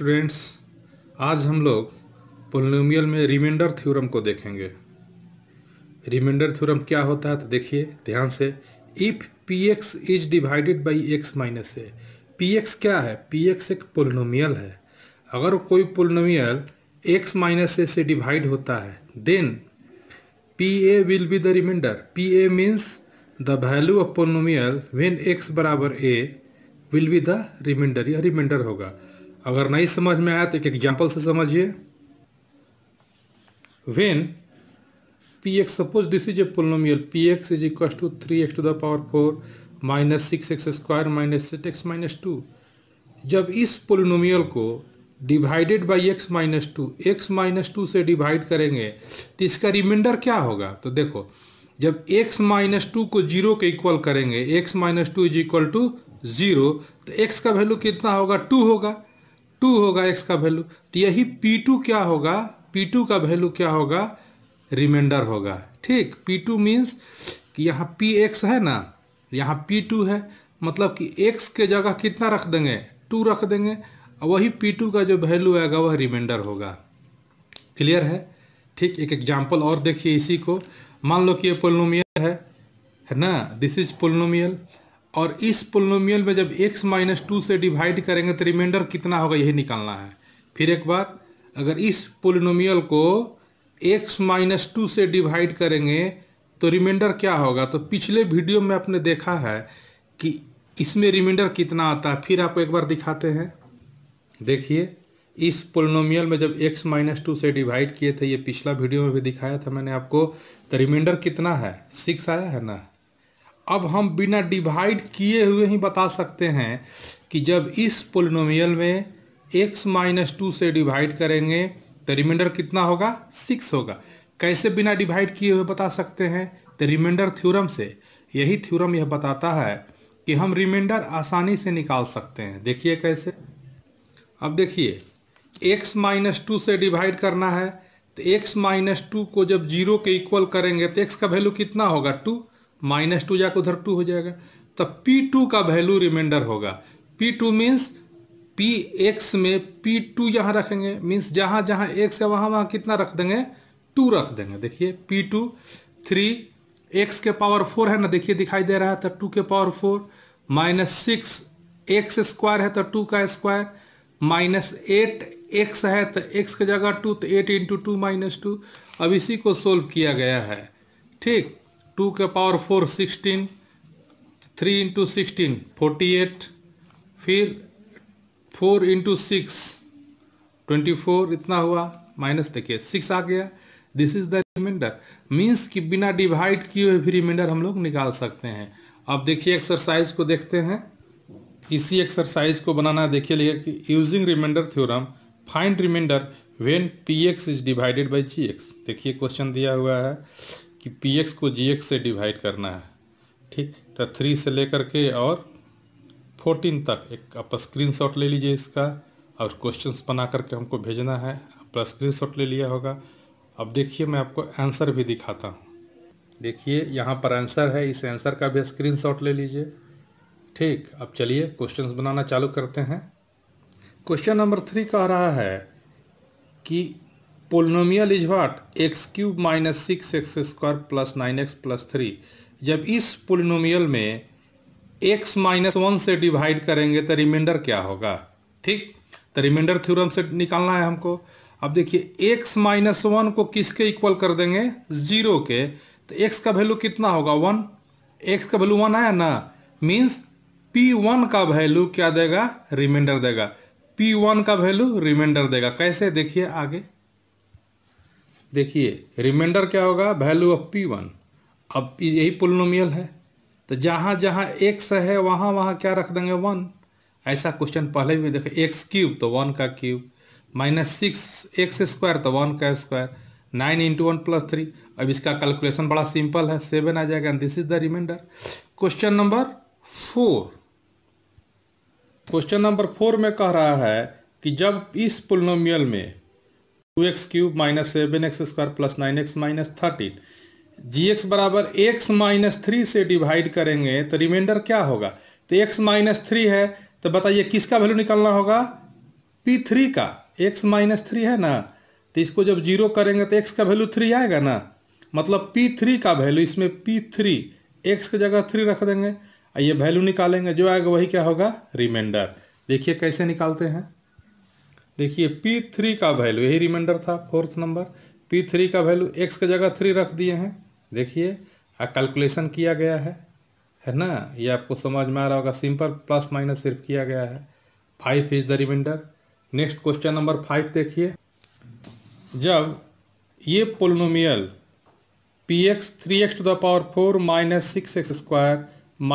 students आज हम लोग पोलिनोमियल में रिमाइंडर थ्योरम को देखेंगे रिमाइंडर थ्योरम क्या होता है तो देखिए ध्यान से if P X is divided by X minus A P X क्या है पी एक्स एक पोलिनोमियल है अगर कोई पोलिनोमियल एक्स माइनस ए से डिवाइड होता है then P A will be the remainder P A means the value of polynomial when X बराबर A will be the remainder या रिमाइंडर होगा अगर नहीं समझ में आया तो एक एग्जाम्पल से समझिए when P X suppose this is a polynomial P X is equal to three X to the power four minus six X square minus set X minus two जब इस पोलिनोमियल को divided by X minus two X minus two से divide करेंगे तो इसका remainder क्या होगा तो देखो जब एक्स माइनस टू को जीरो के इक्वल करेंगे X minus two is equal to zero तो एक्स का वैल्यू कितना होगा टू होगा टू होगा एक्स का वैल्यू तो यही पी टू क्या होगा पी टू का वैल्यू क्या होगा रिमाइंडर होगा ठीक पी टू मीन्स कि यहाँ पी एक्स है ना यहाँ पी टू है मतलब कि एक्स के जगह कितना रख देंगे टू रख देंगे और वही पी टू का जो वैल्यू आएगा वह रिमाइंडर होगा क्लियर है ठीक एक एग्जाम्पल और देखिए इसी को मान लो कि ये पोलोमियल है है ना दिस इज पोलोमियल और इस पोलोमियल में जब x माइनस टू से डिवाइड करेंगे तो रिमाइंडर कितना होगा यही निकालना है फिर एक बार अगर इस पोलिनोमियल को x माइनस टू से डिवाइड करेंगे तो रिमाइंडर क्या होगा तो पिछले वीडियो में आपने देखा है कि इसमें रिमाइंडर कितना आता है फिर आपको एक बार दिखाते हैं देखिए इस पोलिनोमियल में जब x माइनस टू से डिवाइड किए थे ये पिछला वीडियो में भी दिखाया था मैंने आपको तो रिमाइंडर कितना है सिक्स आया है ना अब हम बिना डिवाइड किए हुए ही बता सकते हैं कि जब इस पोलिनोमियल में x माइनस टू से डिवाइड करेंगे तो रिमाइंडर कितना होगा सिक्स होगा कैसे बिना डिवाइड किए हुए बता सकते हैं तो रिमाइंडर थ्योरम से यही थ्योरम यह बताता है कि हम रिमाइंडर आसानी से निकाल सकते हैं देखिए कैसे अब देखिए x माइनस टू से डिवाइड करना है तो x माइनस टू को जब जीरो के इक्वल करेंगे तो x का वैल्यू कितना होगा टू माइनस टू जाकर उधर टू हो जाएगा तब पी टू का वैल्यू रिमाइंडर होगा P two means P X में पी टू यहाँ रखेंगे मीन्स जहाँ जहाँ एक्स है वहाँ वहाँ कितना रख देंगे टू रख देंगे देखिए पी टू थ्री एक्स के पावर फोर है ना देखिए दिखाई दे रहा है तो टू के power four minus six X square है तो टू का स्क्वायर माइनस एट एक्स है तो एक्स की जगह टू तो eight into two minus two अब इसी को सोल्व किया गया है ठीक टू के power four sixteen three into sixteen forty eight फिर four into six twenty four इतना हुआ माइनस देखिए सिक्स आ गया this is the remainder means कि बिना डिवाइड किए हुए भी रिमाइंडर हम लोग निकाल सकते हैं अब देखिए एक्सरसाइज को देखते हैं इसी एक्सरसाइज को बनाना देखिए लिखा कि using remainder theorem find remainder when P X is divided by G X देखिए क्वेश्चन दिया हुआ है कि पी एक्स को जी एक्स से डिवाइड करना है ठीक तो थ्री से लेकर के और फोर्टीन तक एक आप स्क्रीन शॉट ले लीजिए इसका और क्वेश्चन बना करके हमको भेजना है आप स्क्रीन शॉट ले लिया होगा अब देखिए मैं आपको आंसर भी दिखाता हूँ देखिए यहाँ पर आंसर है इस आंसर का भी स्क्रीन शॉट ले लीजिए ठीक अब चलिए क्वेश्चन बनाना चालू करते हैं क्वेश्चन नंबर थ्री कह रहा है कि polynomial is what X cube minus six X square plus nine X plus three जब इस पोलिनोमियल में एक्स माइनस वन से डिवाइड करेंगे तो रिमाइंडर क्या होगा ठीक तो रिमाइंडर थ्योरम से निकालना है हमको अब देखिए एक्स माइनस वन को किसके इक्वल कर देंगे जीरो के तो एक्स का वैल्यू कितना होगा वन एक्स का वैल्यू वन आया ना मीन्स पी वन का वैल्यू क्या देगा रिमाइंडर देगा पी वन का वैल्यू रिमाइंडर देगा कैसे देखिए आगे देखिए रिमाइंडर क्या होगा वैल्यू ऑफ पी वन अब यही पोलिनोमियल है तो जहाँ जहाँ एक्स है वहाँ वहाँ क्या रख देंगे वन ऐसा क्वेश्चन पहले भी देखे एक्स क्यूब तो वन का cube minus six X square तो वन का square nine into one plus three अब इसका कैलकुलेशन बड़ा सिंपल है सेवन आ जाएगा this is the remainder question number four question number four में कह रहा है कि जब इस पोलिनोमियल में two X cube minus seven X square plus nine X minus thirteen G X बराबर एक्स माइनस थ्री से डिवाइड करेंगे तो रिमाइंडर क्या होगा तो एक्स माइनस थ्री है तो बताइए किसका वैल्यू निकालना होगा पी थ्री का एक्स माइनस थ्री है ना तो इसको जब जीरो करेंगे तो एक्स का वैल्यू थ्री आएगा ना मतलब पी थ्री का वैल्यू इसमें पी थ्री एक्स की जगह थ्री रख देंगे और ये वैल्यू निकालेंगे जो आएगा वही क्या होगा रिमाइंडर देखिए कैसे निकालते हैं देखिए पी थ्री का वैल्यू यही रिमाइंडर था फोर्थ नंबर पी थ्री का वैल्यू एक्स की जगह थ्री रख दिए हैं देखिए आ कैलकुलेशन किया गया है है ना ये आपको समझ में आ रहा होगा सिंपल प्लस माइनस सिर्फ किया गया है five is the remainder next question number five देखिए जब ये polynomial P X three X to the power four minus six X square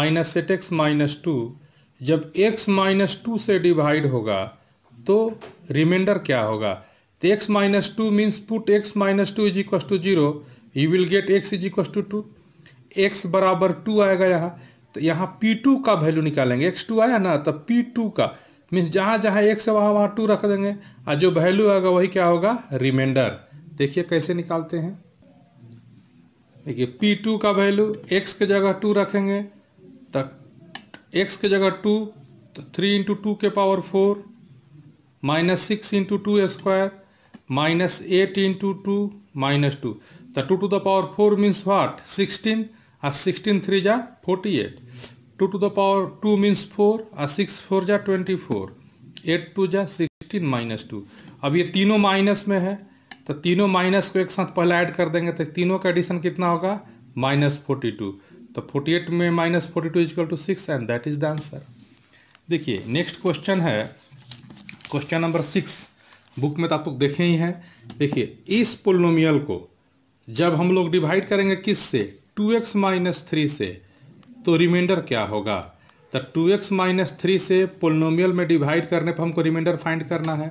minus eight X minus two जब एक्स माइनस टू से divide होगा तो रिमाइंडर क्या होगा तो X minus two means put X minus two is equal to zero you will get X is equal to two X बराबर two आएगा यहाँ तो यहाँ पी टू का वैल्यू निकालेंगे एक्स टू आया ना तो पी टू का मीन्स जहाँ जहाँ एक्स है वहाँ वहाँ टू रख देंगे और जो वैल्यू आएगा वही क्या होगा रिमाइंडर देखिए कैसे निकालते हैं देखिए पी टू का वैल्यू एक्स के जगह टू रखेंगे तो एक्स के जगह टू तो थ्री इंटू टू के power four minus six into two square minus eight into two minus two तो two two the power four means what sixteen आ सिक्सटीन थ्री जा forty eight two two the power two means four आ six four जा twenty four eight two जा sixteen minus two अब ये तीनों minus में है तो तीनों माइनस को एक साथ पहले ऐड कर देंगे तो तीनों का एडिशन कितना होगा माइनस फोर्टी टू तो फोर्टी एट में minus forty two is equal to six and that is the answer देखिए नेक्स्ट क्वेश्चन है क्वेश्चन नंबर सिक्स बुक में तो आप लोग देखे ही हैं देखिए इस पोलोमियल को जब हम लोग डिवाइड करेंगे किस से टू एक्स माइनस थ्री से तो रिमाइंडर क्या होगा तो टू एक्स माइनस थ्री से पोलोमियल में डिवाइड करने पर हमको रिमाइंडर फाइंड करना है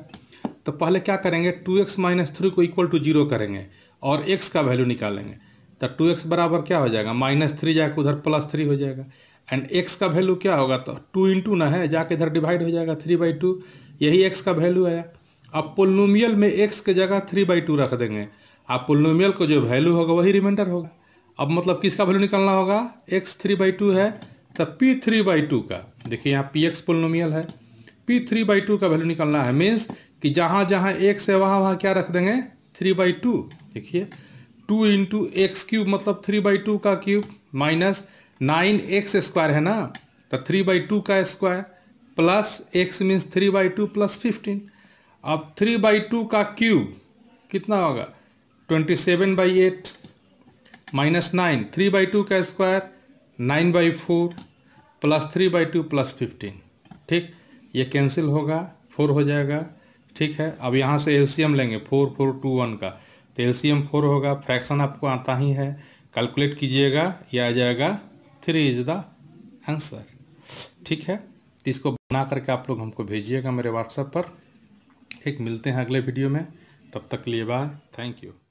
तो पहले क्या करेंगे टू एक्स माइनस थ्री को इक्वल टू जीरो करेंगे और एक्स का वैल्यू निकालेंगे तो टू एक्स बराबर क्या हो जाएगा माइनस थ्री जाकर उधर प्लस थ्री हो जाएगा एंड एक्स का वैल्यू क्या होगा तो टू इंटू ना है जाके इधर डिवाइड हो जाएगा थ्री बाई टू यही एक्स का वैल्यू आया अब पोलोमियल में एक्स के जगह थ्री बाई टू रख देंगे अब पोलोमियल को जो वैल्यू होगा वही रिमाइंडर होगा अब मतलब किसका वैल्यू निकालना होगा एक्स थ्री बाई टू है तो पी थ्री बाई टू का देखिए यहाँ पी एक्स पोलोमियल है पी थ्री बाई टू का वैल्यू निकालना है मीन्स कि जहाँ जहाँ एक्स है वहाँ वहाँ क्या रख देंगे थ्री बाई टू देखिए टू इंटू एक्स क्यूब मतलब थ्री बाई टू का cube minus nine X square है ना तो थ्री बाई टू का square plus X means three by two plus fifteen अब थ्री बाई टू का क्यूब कितना होगा twenty seven by eight minus nine three by two का square nine by four plus three by two plus fifteen ठीक ये cancel होगा four हो जाएगा ठीक है अब यहाँ से एलसीएम लेंगे फोर फोर टू वन का तो एलसीएम फोर होगा फ्रैक्शन आपको आता ही है कैलकुलेट कीजिएगा यह आ जाएगा थ्री इज द आंसर ठीक है तो इसको बना करके आप लोग हमको भेजिएगा मेरे व्हाट्सएप पर एक मिलते हैं अगले वीडियो में तब तक लिए बाय थैंक यू